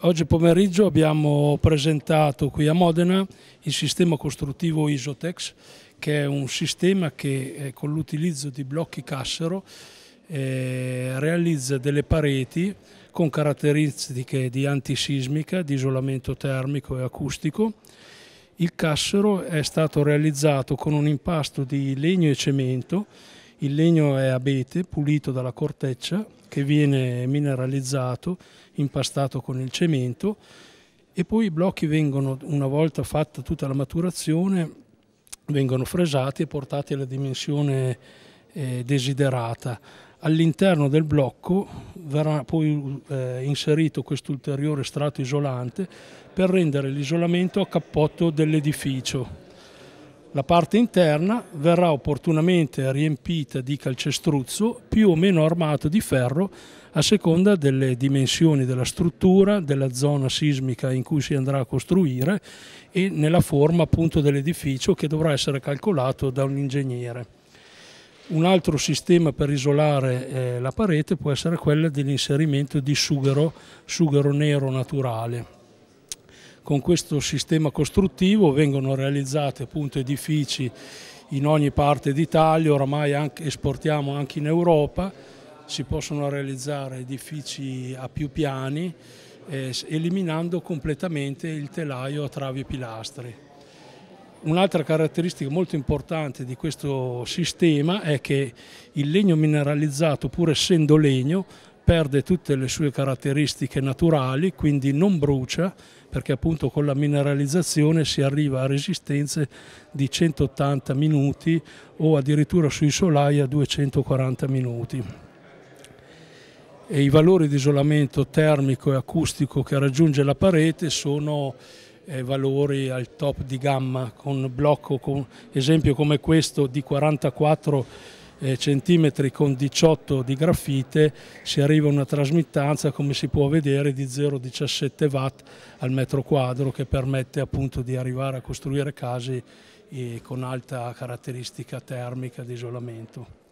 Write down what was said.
Oggi pomeriggio abbiamo presentato qui a Modena il sistema costruttivo Isotex, che è un sistema che eh, con l'utilizzo di blocchi cassero eh, realizza delle pareti con caratteristiche di antisismica, di isolamento termico e acustico. Il cassero è stato realizzato con un impasto di legno e cemento il legno è abete, pulito dalla corteccia, che viene mineralizzato, impastato con il cemento e poi i blocchi vengono, una volta fatta tutta la maturazione, vengono fresati e portati alla dimensione eh, desiderata. All'interno del blocco verrà poi eh, inserito questo ulteriore strato isolante per rendere l'isolamento a cappotto dell'edificio. La parte interna verrà opportunamente riempita di calcestruzzo più o meno armato di ferro a seconda delle dimensioni della struttura, della zona sismica in cui si andrà a costruire e nella forma appunto dell'edificio che dovrà essere calcolato da un ingegnere. Un altro sistema per isolare eh, la parete può essere quello dell'inserimento di sughero, sughero nero naturale con questo sistema costruttivo vengono realizzati appunto edifici in ogni parte d'Italia, oramai anche, esportiamo anche in Europa, si possono realizzare edifici a più piani eh, eliminando completamente il telaio a travi e pilastri. Un'altra caratteristica molto importante di questo sistema è che il legno mineralizzato, pur essendo legno, perde tutte le sue caratteristiche naturali, quindi non brucia, perché appunto con la mineralizzazione si arriva a resistenze di 180 minuti o addirittura sui solai a 240 minuti. E I valori di isolamento termico e acustico che raggiunge la parete sono eh, valori al top di gamma, con blocco, con esempio come questo di 44 minuti eh, centimetri con 18 di grafite si arriva a una trasmittanza come si può vedere di 0,17 watt al metro quadro che permette appunto di arrivare a costruire case eh, con alta caratteristica termica di isolamento.